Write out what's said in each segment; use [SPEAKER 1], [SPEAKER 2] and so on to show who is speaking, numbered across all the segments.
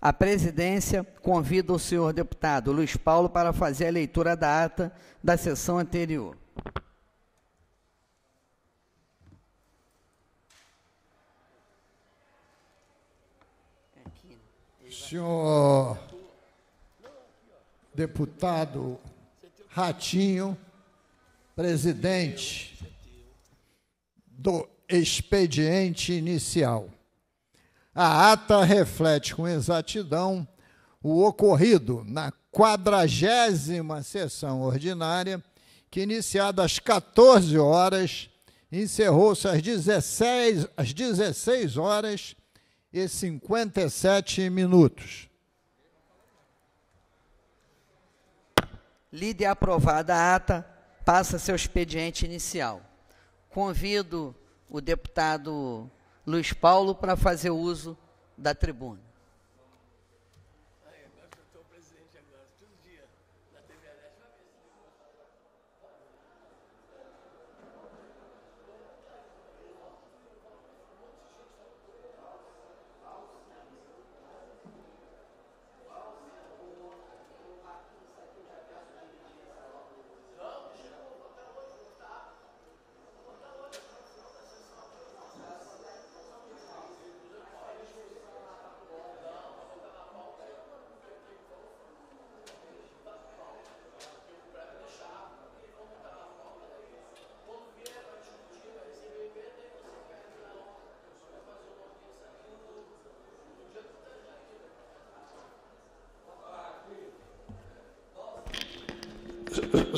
[SPEAKER 1] A presidência convida o senhor deputado Luiz Paulo para fazer a leitura da ata da sessão anterior.
[SPEAKER 2] Senhor deputado Ratinho, presidente do expediente inicial. A ata reflete com exatidão o ocorrido na quadragésima sessão ordinária, que iniciada às 14 horas, encerrou-se às 16, às 16 horas e 57 minutos.
[SPEAKER 1] Lida e aprovada a ata, passa seu expediente inicial. Convido o deputado Luiz Paulo para fazer uso da tribuna.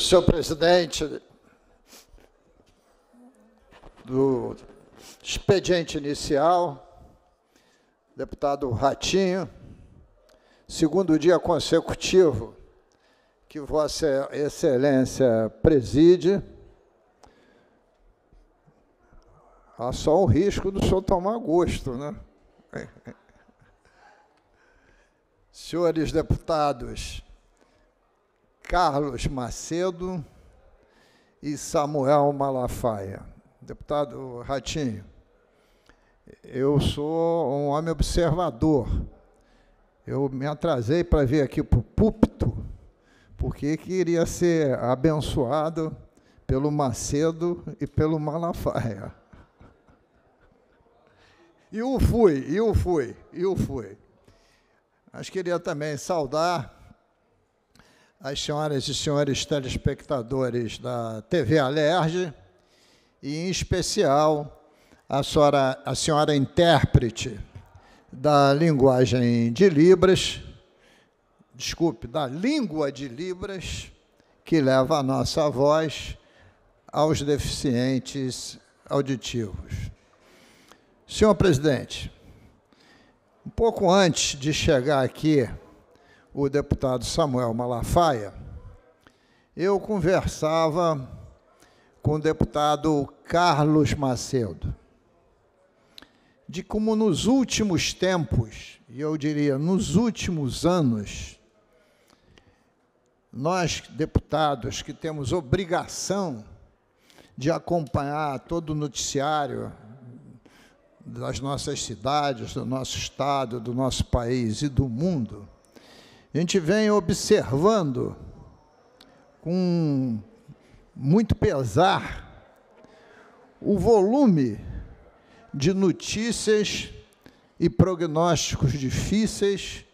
[SPEAKER 2] senhor presidente do expediente inicial, deputado Ratinho, segundo dia consecutivo que Vossa Excelência preside, há só um risco do senhor tomar gosto, né? Senhores deputados, Carlos Macedo e Samuel Malafaia. Deputado Ratinho, eu sou um homem observador. Eu me atrasei para vir aqui para o púlpito, porque queria ser abençoado pelo Macedo e pelo Malafaia. E o fui, e o fui, e o fui. Mas queria também saudar as senhoras e senhores telespectadores da TV Alerj e, em especial, a senhora, a senhora intérprete da linguagem de Libras, desculpe, da língua de Libras, que leva a nossa voz aos deficientes auditivos. Senhor presidente, um pouco antes de chegar aqui o deputado Samuel Malafaia, eu conversava com o deputado Carlos Macedo de como nos últimos tempos, e eu diria nos últimos anos, nós deputados que temos obrigação de acompanhar todo o noticiário das nossas cidades, do nosso estado, do nosso país e do mundo, a gente vem observando com muito pesar o volume de notícias e prognósticos difíceis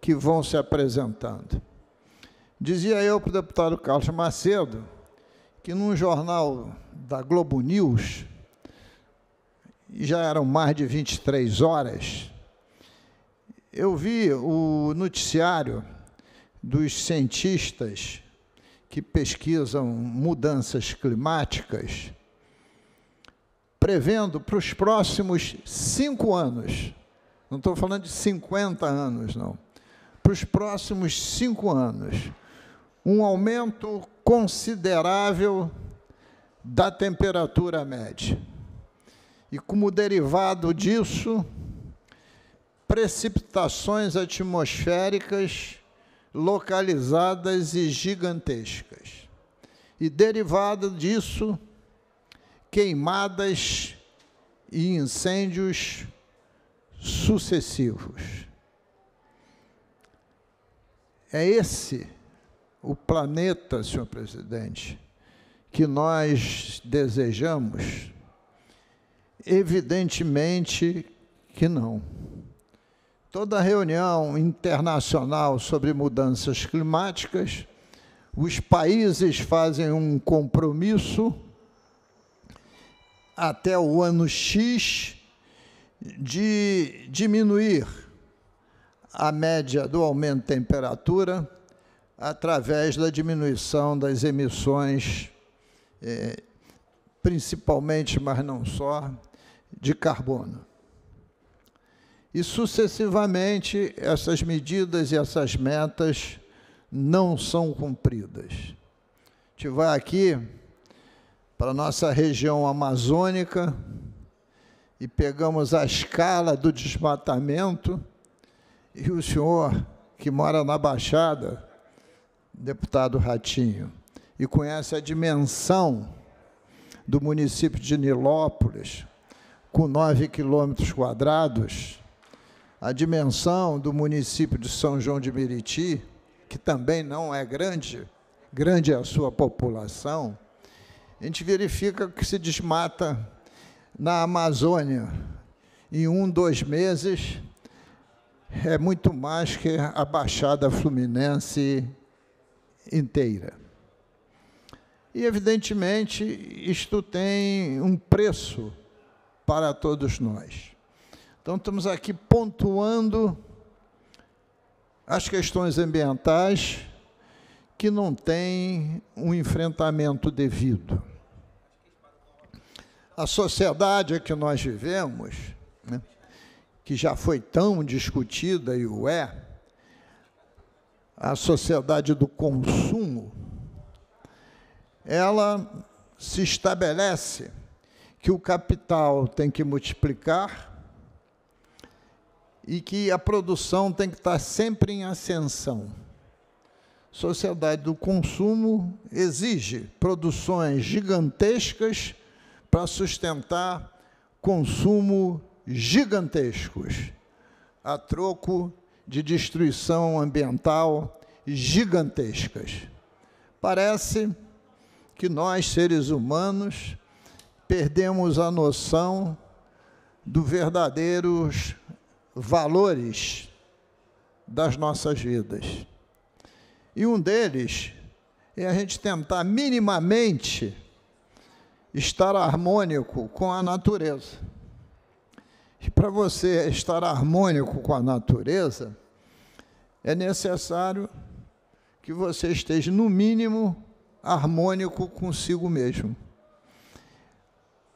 [SPEAKER 2] que vão se apresentando. Dizia eu para o deputado Carlos Macedo que num jornal da Globo News, já eram mais de 23 horas, eu vi o noticiário dos cientistas que pesquisam mudanças climáticas, prevendo para os próximos cinco anos, não estou falando de 50 anos, não, para os próximos cinco anos, um aumento considerável da temperatura média. E como derivado disso, precipitações atmosféricas localizadas e gigantescas. E derivada disso, queimadas e incêndios sucessivos. É esse o planeta, senhor presidente, que nós desejamos? Evidentemente que não toda reunião internacional sobre mudanças climáticas, os países fazem um compromisso até o ano X de diminuir a média do aumento de temperatura através da diminuição das emissões, eh, principalmente, mas não só, de carbono. E sucessivamente essas medidas e essas metas não são cumpridas. A gente vai aqui para a nossa região amazônica e pegamos a escala do desmatamento e o senhor que mora na Baixada, deputado Ratinho, e conhece a dimensão do município de Nilópolis, com 9 quilômetros quadrados, a dimensão do município de São João de Meriti, que também não é grande, grande é a sua população, a gente verifica que se desmata na Amazônia em um, dois meses, é muito mais que a Baixada Fluminense inteira. E, evidentemente, isto tem um preço para todos nós. Então, estamos aqui pontuando as questões ambientais que não têm um enfrentamento devido. A sociedade a que nós vivemos, né, que já foi tão discutida e o é, a sociedade do consumo, ela se estabelece que o capital tem que multiplicar e que a produção tem que estar sempre em ascensão. Sociedade do consumo exige produções gigantescas para sustentar consumo gigantescos, a troco de destruição ambiental gigantescas. Parece que nós, seres humanos, perdemos a noção do verdadeiros valores das nossas vidas. E um deles é a gente tentar minimamente estar harmônico com a natureza. E para você estar harmônico com a natureza, é necessário que você esteja, no mínimo, harmônico consigo mesmo.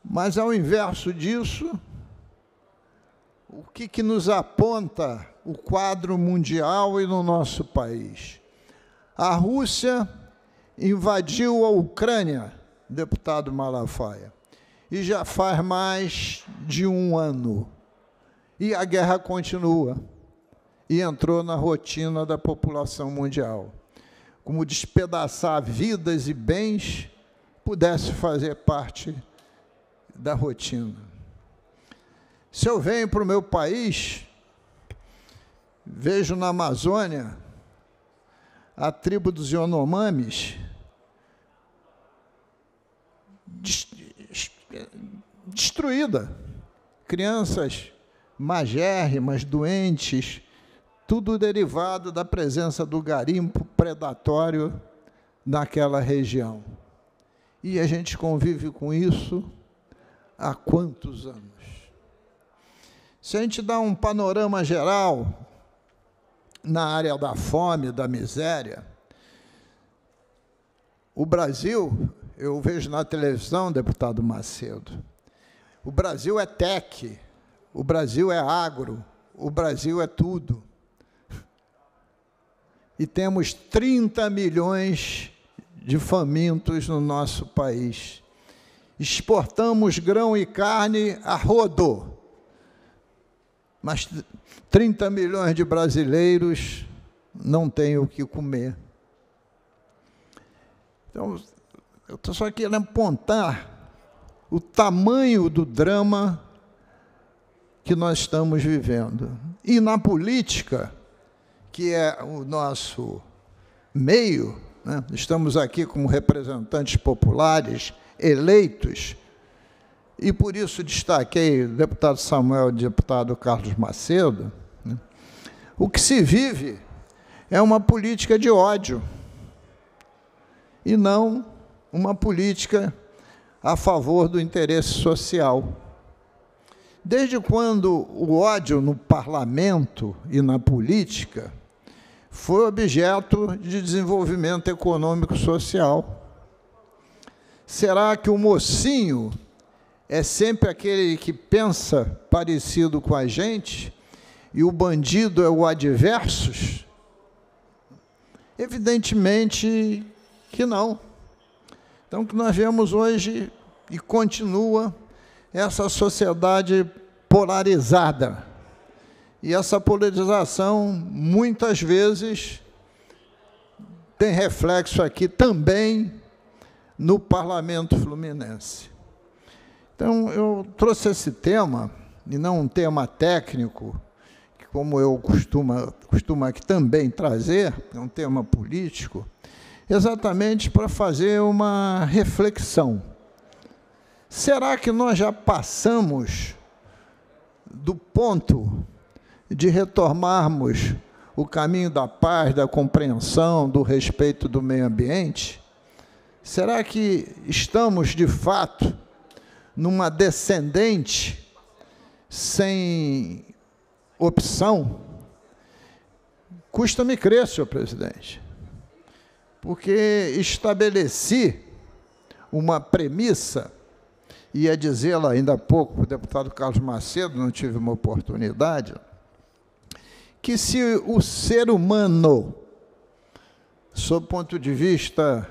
[SPEAKER 2] Mas, ao inverso disso, o que, que nos aponta o quadro mundial e no nosso país. A Rússia invadiu a Ucrânia, deputado Malafaia, e já faz mais de um ano. E a guerra continua e entrou na rotina da população mundial. Como despedaçar vidas e bens pudesse fazer parte da rotina. Se eu venho para o meu país, vejo na Amazônia a tribo dos Yonomamis destruída. Crianças magérrimas, doentes, tudo derivado da presença do garimpo predatório naquela região. E a gente convive com isso há quantos anos? Se a gente dá um panorama geral na área da fome, da miséria, o Brasil, eu vejo na televisão, deputado Macedo, o Brasil é tech, o Brasil é agro, o Brasil é tudo. E temos 30 milhões de famintos no nosso país. Exportamos grão e carne a rodo mas 30 milhões de brasileiros não têm o que comer. Então, eu estou só querendo apontar o tamanho do drama que nós estamos vivendo. E na política, que é o nosso meio, né? estamos aqui como representantes populares eleitos e por isso destaquei deputado Samuel e deputado Carlos Macedo. Né? O que se vive é uma política de ódio e não uma política a favor do interesse social. Desde quando o ódio no parlamento e na política foi objeto de desenvolvimento econômico social? Será que o mocinho é sempre aquele que pensa parecido com a gente e o bandido é o adversos? Evidentemente que não. Então, o que nós vemos hoje e continua essa sociedade polarizada. E essa polarização, muitas vezes, tem reflexo aqui também no parlamento fluminense. Então, eu trouxe esse tema, e não um tema técnico, que como eu costumo, costumo aqui também trazer, é um tema político, exatamente para fazer uma reflexão. Será que nós já passamos do ponto de retomarmos o caminho da paz, da compreensão, do respeito do meio ambiente? Será que estamos de fato numa descendente sem opção, custa-me crer, senhor presidente, porque estabeleci uma premissa, ia é dizê-la ainda há pouco para o deputado Carlos Macedo, não tive uma oportunidade, que se o ser humano, sob o ponto de vista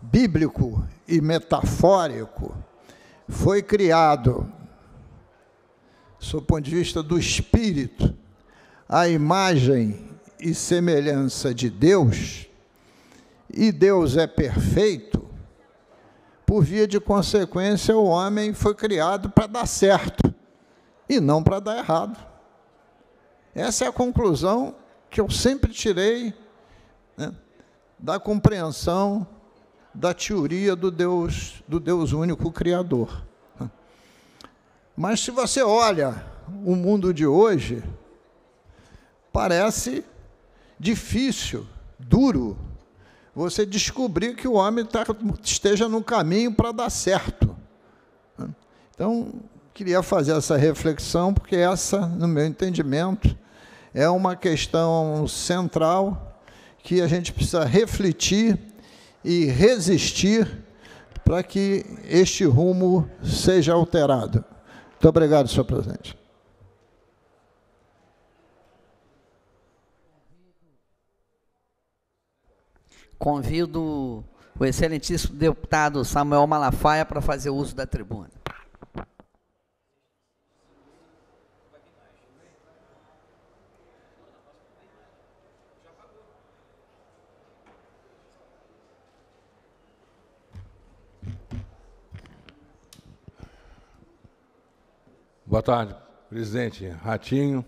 [SPEAKER 2] bíblico e metafórico, foi criado, sob o ponto de vista do espírito, a imagem e semelhança de Deus, e Deus é perfeito, por via de consequência, o homem foi criado para dar certo e não para dar errado. Essa é a conclusão que eu sempre tirei né, da compreensão da teoria do Deus, do Deus único criador. Mas se você olha o mundo de hoje, parece difícil, duro, você descobrir que o homem tá, esteja no caminho para dar certo. Então, queria fazer essa reflexão, porque essa, no meu entendimento, é uma questão central que a gente precisa refletir e resistir para que este rumo seja alterado. Muito
[SPEAKER 1] obrigado, senhor presidente. Convido o excelentíssimo deputado Samuel Malafaia para fazer uso da tribuna.
[SPEAKER 3] Boa tarde, presidente Ratinho.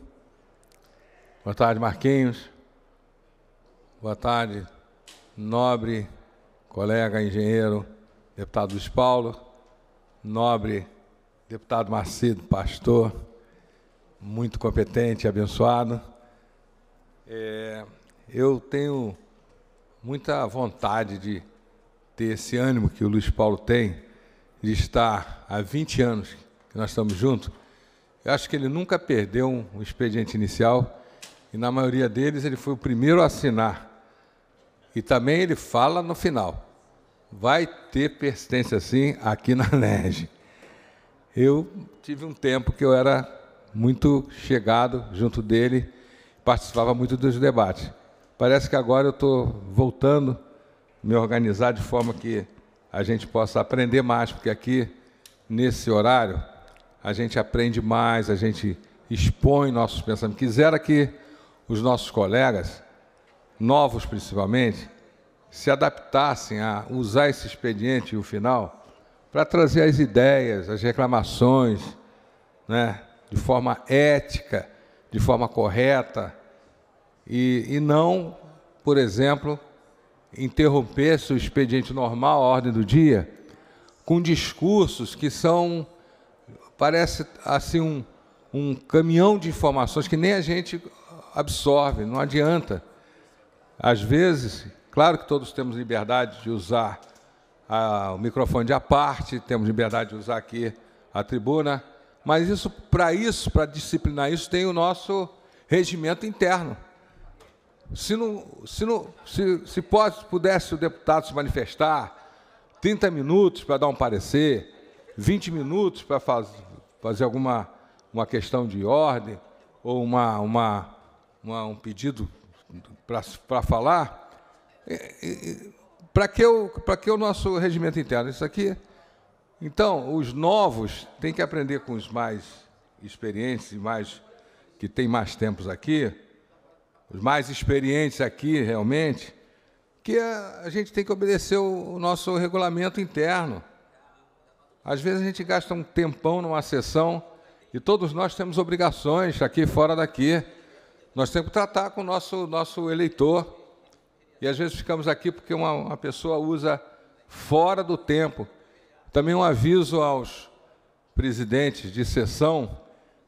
[SPEAKER 3] Boa tarde, Marquinhos. Boa tarde, nobre colega engenheiro, deputado Luiz Paulo. Nobre deputado Macedo, pastor, muito competente e abençoado. É, eu tenho muita vontade de ter esse ânimo que o Luiz Paulo tem de estar há 20 anos que nós estamos juntos eu acho que ele nunca perdeu um, um expediente inicial e na maioria deles ele foi o primeiro a assinar. E também ele fala no final. Vai ter persistência sim aqui na NERJ. Eu tive um tempo que eu era muito chegado junto dele, participava muito dos debates. Parece que agora eu estou voltando a me organizar de forma que a gente possa aprender mais, porque aqui, nesse horário, a gente aprende mais, a gente expõe nossos pensamentos. Quisera que os nossos colegas, novos principalmente, se adaptassem a usar esse expediente e o final para trazer as ideias, as reclamações, né, de forma ética, de forma correta, e, e não, por exemplo, interromper-se o expediente normal, a ordem do dia, com discursos que são parece assim um, um caminhão de informações que nem a gente absorve, não adianta. Às vezes, claro que todos temos liberdade de usar a, ah, o microfone de à parte, temos liberdade de usar aqui a tribuna, mas isso para isso, para disciplinar isso, tem o nosso regimento interno. Se, não, se, não, se, se pode, pudesse o deputado se manifestar 30 minutos para dar um parecer, 20 minutos para fazer fazer alguma uma questão de ordem ou uma, uma, uma um pedido para falar, é, é, é, para que, o, que o nosso regimento interno? Isso aqui. Então, os novos têm que aprender com os mais experientes e mais que têm mais tempos aqui, os mais experientes aqui realmente, que a, a gente tem que obedecer o, o nosso regulamento interno. Às vezes a gente gasta um tempão numa sessão e todos nós temos obrigações aqui fora daqui. Nós temos que tratar com o nosso, nosso eleitor. E às vezes ficamos aqui porque uma, uma pessoa usa fora do tempo. Também um aviso aos presidentes de sessão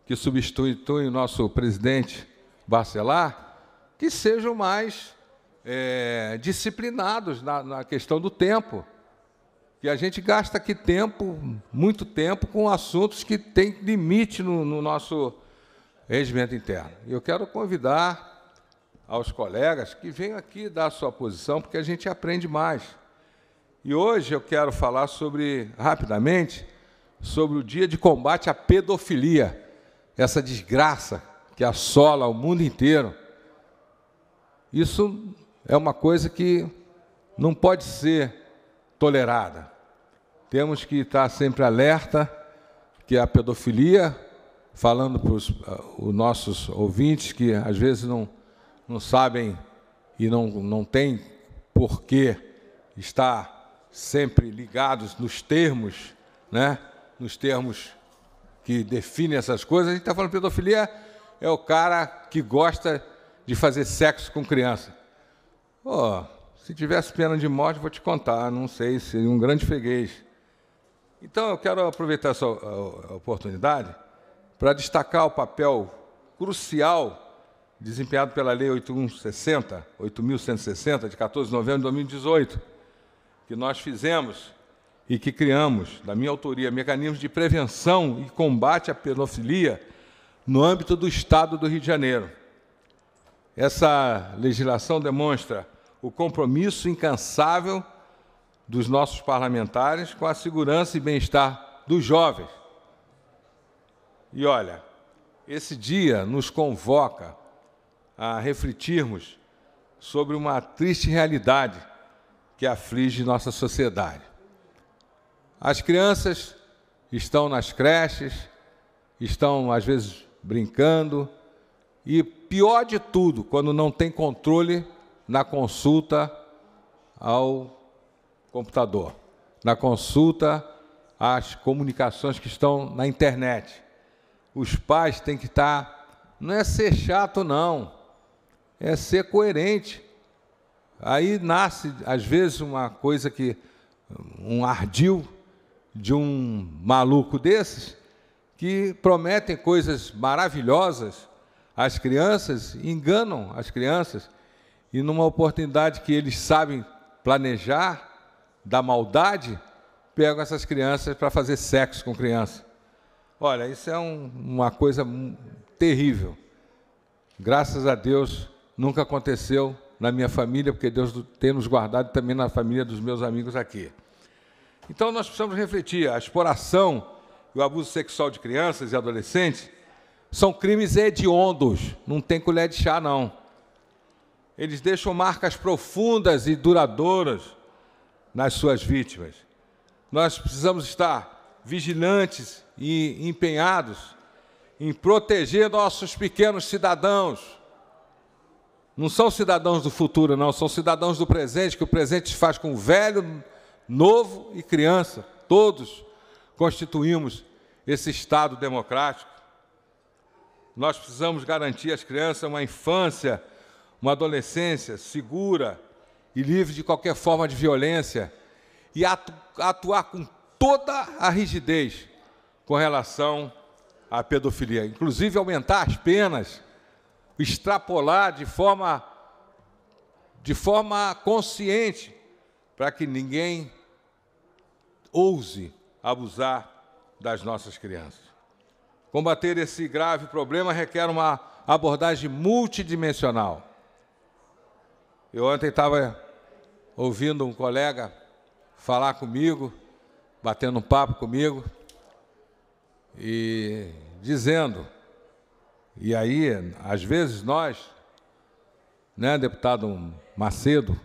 [SPEAKER 3] que substituem o nosso presidente Barcelar, que sejam mais é, disciplinados na, na questão do tempo que a gente gasta aqui tempo, muito tempo, com assuntos que têm limite no, no nosso regimento interno. E eu quero convidar aos colegas que venham aqui dar a sua posição, porque a gente aprende mais. E hoje eu quero falar sobre, rapidamente, sobre o dia de combate à pedofilia, essa desgraça que assola o mundo inteiro. Isso é uma coisa que não pode ser tolerada. Temos que estar sempre alerta que a pedofilia, falando para os, ah, os nossos ouvintes que às vezes não, não sabem e não, não têm por que estar sempre ligados nos termos, né? nos termos que definem essas coisas, a gente está falando pedofilia é o cara que gosta de fazer sexo com criança. Oh, se tivesse pena de morte, vou te contar, não sei, seria um grande freguês. Então, eu quero aproveitar essa oportunidade para destacar o papel crucial desempenhado pela Lei 8160, 8.160, de 14 de novembro de 2018, que nós fizemos e que criamos, da minha autoria, mecanismos de prevenção e combate à pedofilia no âmbito do Estado do Rio de Janeiro. Essa legislação demonstra o compromisso incansável dos nossos parlamentares com a segurança e bem-estar dos jovens. E olha, esse dia nos convoca a refletirmos sobre uma triste realidade que aflige nossa sociedade. As crianças estão nas creches, estão às vezes brincando e pior de tudo, quando não tem controle na consulta ao computador, na consulta às comunicações que estão na internet. Os pais têm que estar. Tá, não é ser chato, não. É ser coerente. Aí nasce, às vezes, uma coisa que. um ardil de um maluco desses que prometem coisas maravilhosas às crianças, enganam as crianças e numa oportunidade que eles sabem planejar da maldade, pegam essas crianças para fazer sexo com criança. Olha, isso é um, uma coisa terrível. Graças a Deus nunca aconteceu na minha família, porque Deus tem nos guardado também na família dos meus amigos aqui. Então nós precisamos refletir: a exploração e o abuso sexual de crianças e adolescentes são crimes hediondos, não tem colher de chá, não eles deixam marcas profundas e duradouras nas suas vítimas. Nós precisamos estar vigilantes e empenhados em proteger nossos pequenos cidadãos. Não são cidadãos do futuro, não, são cidadãos do presente, que o presente faz com velho, novo e criança. Todos constituímos esse Estado democrático. Nós precisamos garantir às crianças uma infância uma adolescência segura e livre de qualquer forma de violência e atuar com toda a rigidez com relação à pedofilia, inclusive aumentar as penas, extrapolar de forma de forma consciente para que ninguém ouse abusar das nossas crianças. Combater esse grave problema requer uma abordagem multidimensional eu ontem estava ouvindo um colega falar comigo, batendo um papo comigo e dizendo. E aí, às vezes nós, né, deputado Macedo,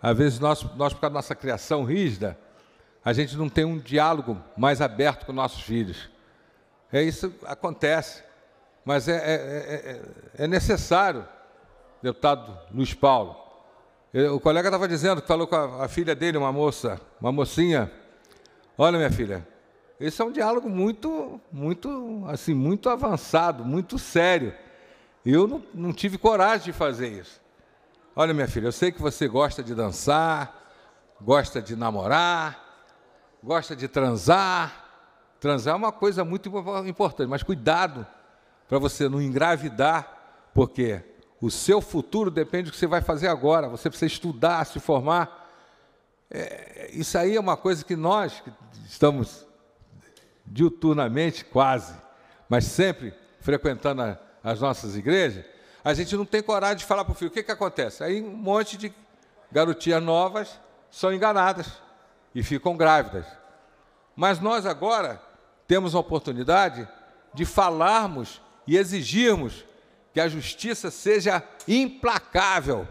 [SPEAKER 3] às vezes nós, nós por causa da nossa criação rígida, a gente não tem um diálogo mais aberto com nossos filhos. É isso acontece, mas é, é, é, é, é necessário, deputado Luiz Paulo, o colega estava dizendo, falou com a, a, filha dele, uma moça, uma mocinha. Olha, minha filha, esse é um diálogo muito, muito, assim, muito avançado, muito sério. Eu não, não tive coragem de fazer isso. Olha, minha filha, eu sei que você gosta de dançar, gosta de namorar, gosta de transar. Transar é uma coisa muito importante, mas cuidado para você não engravidar, porque o seu futuro depende do que você vai fazer agora. Você precisa estudar, se formar. É, isso aí é uma coisa que nós que estamos diuturnamente, quase, mas sempre frequentando a, as nossas igrejas, a gente não tem coragem de falar para o filho o que, que acontece. Aí um monte de garotinhas novas são enganadas e ficam grávidas. Mas nós agora temos a oportunidade de falarmos e exigirmos que a justiça seja implacável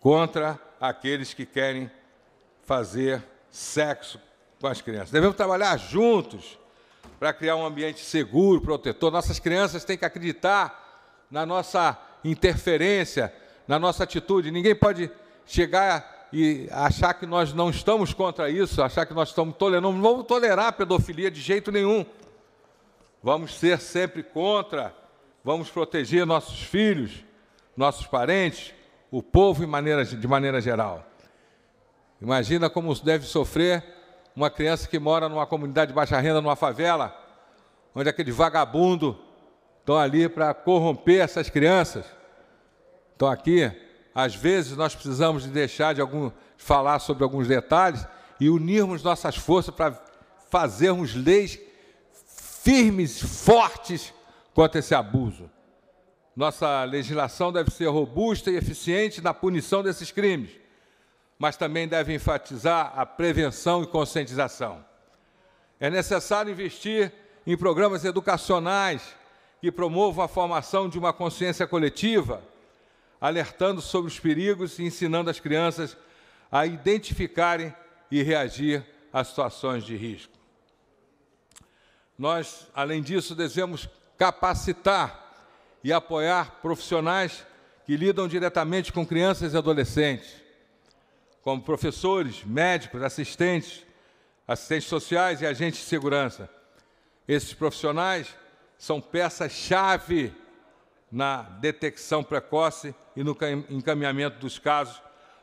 [SPEAKER 3] contra aqueles que querem fazer sexo com as crianças. Devemos trabalhar juntos para criar um ambiente seguro, protetor. Nossas crianças têm que acreditar na nossa interferência, na nossa atitude. Ninguém pode chegar e achar que nós não estamos contra isso, achar que nós estamos tolerando. Não vamos tolerar pedofilia de jeito nenhum. Vamos ser sempre contra vamos proteger nossos filhos, nossos parentes, o povo de maneira, de maneira geral. Imagina como deve sofrer uma criança que mora numa comunidade de baixa renda, numa favela, onde aqueles vagabundos estão tá ali para corromper essas crianças. Então aqui, às vezes nós precisamos de deixar de algum falar sobre alguns detalhes e unirmos nossas forças para fazermos leis firmes, fortes contra esse abuso. Nossa legislação deve ser robusta e eficiente na punição desses crimes, mas também deve enfatizar a prevenção e conscientização. É necessário investir em programas educacionais que promovam a formação de uma consciência coletiva, alertando sobre os perigos e ensinando as crianças a identificarem e reagir a situações de risco. Nós, além disso, devemos capacitar e apoiar profissionais que lidam diretamente com crianças e adolescentes, como professores, médicos, assistentes, assistentes sociais e agentes de segurança. Esses profissionais são peça-chave na detecção precoce e no encaminhamento dos casos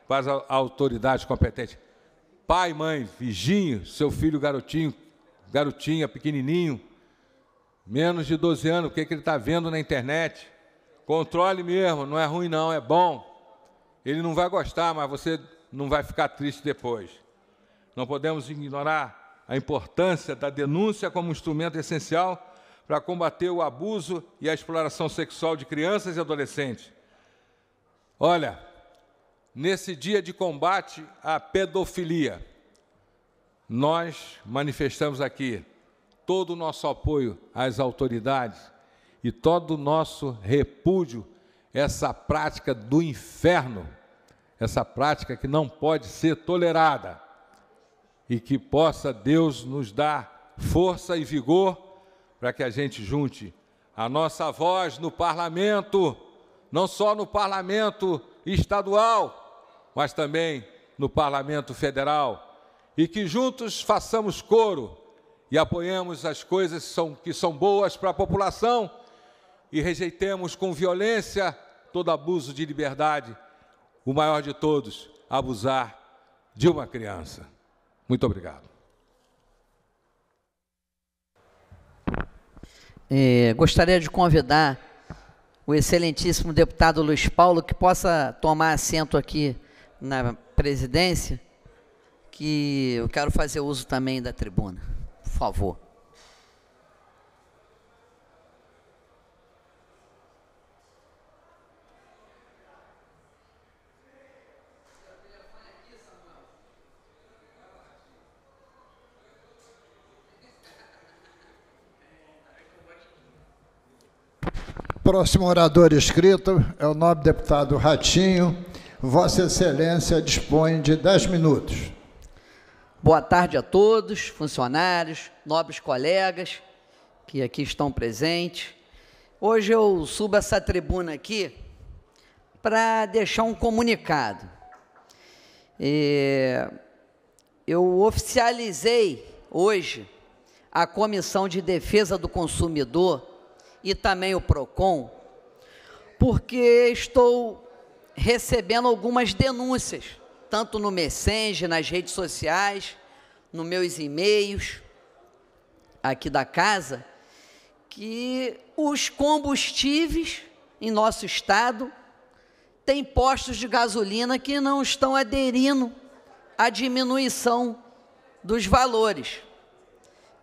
[SPEAKER 3] para a autoridade competente. Pai, mãe, vizinho, seu filho garotinho, garotinha, pequenininho, Menos de 12 anos, o que, que ele está vendo na internet? Controle mesmo, não é ruim não, é bom. Ele não vai gostar, mas você não vai ficar triste depois. Não podemos ignorar a importância da denúncia como instrumento essencial para combater o abuso e a exploração sexual de crianças e adolescentes. Olha, nesse dia de combate à pedofilia, nós manifestamos aqui todo o nosso apoio às autoridades e todo o nosso repúdio essa prática do inferno, essa prática que não pode ser tolerada. E que possa Deus nos dar força e vigor para que a gente junte a nossa voz no parlamento, não só no parlamento estadual, mas também no parlamento federal, e que juntos façamos coro e apoiemos as coisas que são, que são boas para a população e rejeitemos com violência todo abuso de liberdade, o maior de todos, abusar de uma criança. Muito obrigado.
[SPEAKER 1] É, gostaria de convidar o excelentíssimo deputado Luiz Paulo que possa tomar assento aqui na presidência, que eu quero fazer uso também da tribuna favor.
[SPEAKER 2] Próximo orador inscrito é o nobre deputado Ratinho. Vossa Excelência dispõe de 10 minutos.
[SPEAKER 1] Boa tarde a todos, funcionários, nobres colegas que aqui estão presentes. Hoje eu subo essa tribuna aqui para deixar um comunicado. É, eu oficializei hoje a Comissão de Defesa do Consumidor e também o PROCON, porque estou recebendo algumas denúncias tanto no Messenger, nas redes sociais, nos meus e-mails aqui da casa, que os combustíveis em nosso estado têm postos de gasolina que não estão aderindo à diminuição dos valores.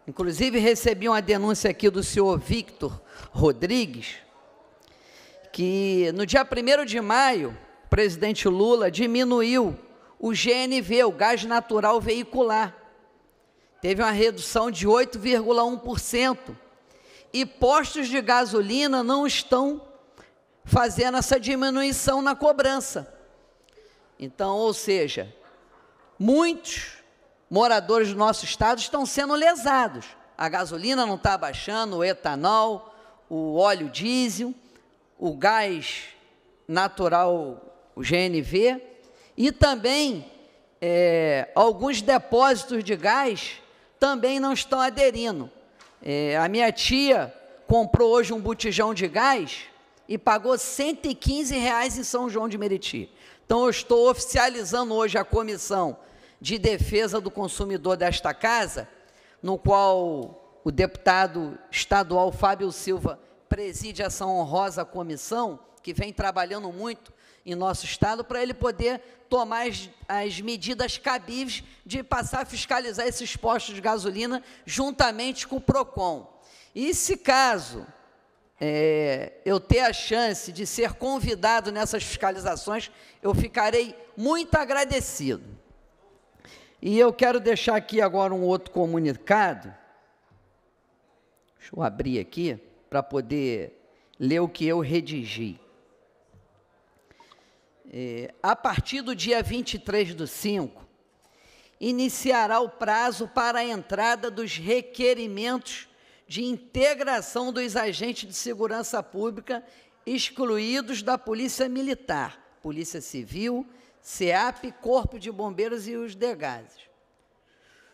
[SPEAKER 1] Inclusive, recebi uma denúncia aqui do senhor Victor Rodrigues, que no dia 1 de maio, o presidente Lula diminuiu o GNV, o gás natural veicular, teve uma redução de 8,1%. E postos de gasolina não estão fazendo essa diminuição na cobrança. Então, ou seja, muitos moradores do nosso estado estão sendo lesados. A gasolina não está baixando, o etanol, o óleo diesel, o gás natural, o GNV, e também é, alguns depósitos de gás também não estão aderindo. É, a minha tia comprou hoje um botijão de gás e pagou 115 reais em São João de Meriti. Então, eu estou oficializando hoje a comissão de defesa do consumidor desta casa, no qual o deputado estadual Fábio Silva preside essa honrosa comissão, que vem trabalhando muito em nosso estado para ele poder tomar as, as, medidas cabíveis de passar a fiscalizar esses postos de gasolina juntamente com o PROCON. E se caso é, eu ter a chance de ser convidado nessas fiscalizações, eu ficarei muito agradecido. E eu quero deixar aqui agora um outro comunicado. Deixa eu abrir aqui para poder ler o que eu redigi é, a partir do dia 23 do 5, iniciará o prazo para a entrada dos requerimentos de integração dos agentes de segurança pública excluídos da Polícia Militar, Polícia Civil, SEAP, Corpo de Bombeiros e os DEGASES.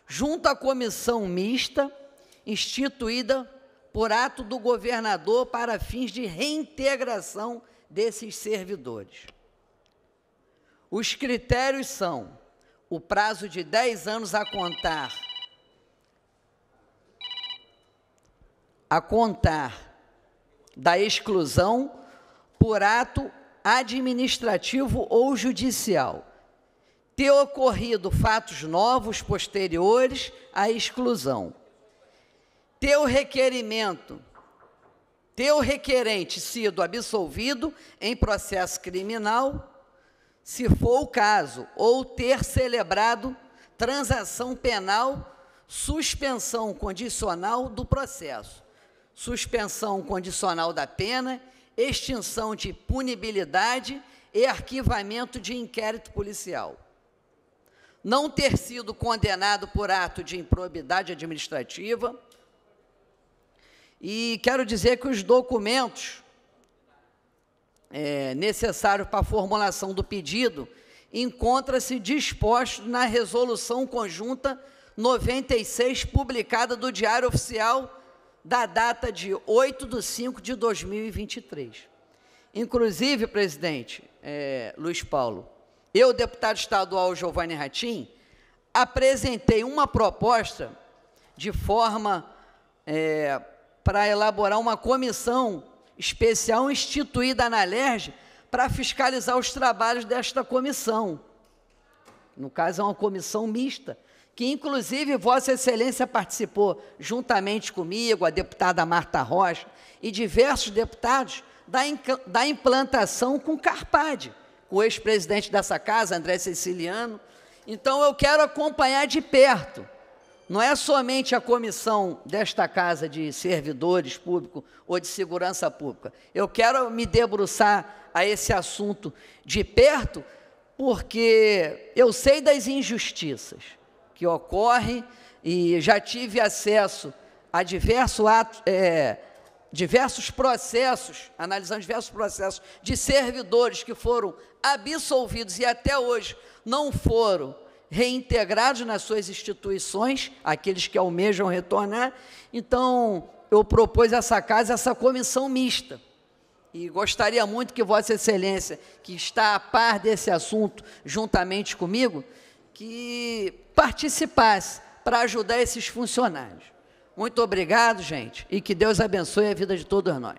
[SPEAKER 1] Junto à comissão mista, instituída por ato do governador para fins de reintegração desses servidores. Os critérios são o prazo de 10 anos a contar a contar da exclusão por ato administrativo ou judicial. Ter ocorrido fatos novos posteriores à exclusão. Ter o requerimento, ter o requerente sido absolvido em processo criminal se for o caso, ou ter celebrado transação penal, suspensão condicional do processo, suspensão condicional da pena, extinção de punibilidade e arquivamento de inquérito policial. Não ter sido condenado por ato de improbidade administrativa. E quero dizer que os documentos é, necessário para a formulação do pedido encontra-se disposto na resolução conjunta 96, publicada do Diário Oficial da data de 8 de 5 de 2023. Inclusive, presidente é, Luiz Paulo, eu, deputado estadual Giovanni Ratim, apresentei uma proposta de forma é, para elaborar uma comissão especial instituída na LERJ para fiscalizar os trabalhos desta comissão. No caso, é uma comissão mista, que inclusive Vossa Excelência participou juntamente comigo, a deputada Marta Rocha e diversos deputados da, implantação com Carpade, com o ex-presidente dessa casa, André Siciliano. Então, eu quero acompanhar de perto não é somente a comissão desta casa de servidores públicos ou de segurança pública. Eu quero me debruçar a esse assunto de perto, porque eu sei das injustiças que ocorrem e já tive acesso a diversos, atos, é, diversos processos, analisando diversos processos de servidores que foram absolvidos e até hoje não foram reintegrados nas suas instituições, aqueles que almejam retornar. Então, eu propus essa casa, essa comissão mista. E gostaria muito que Vossa Excelência, que está a par desse assunto juntamente comigo, que participasse para ajudar esses funcionários. Muito obrigado, gente, e que Deus abençoe a vida de todos nós.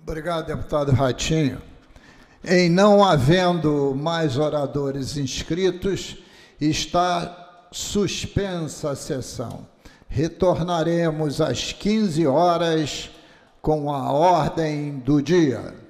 [SPEAKER 2] Obrigado, deputado Ratinho. Em não havendo mais oradores inscritos, está suspensa a sessão. Retornaremos às 15 horas com a ordem do dia.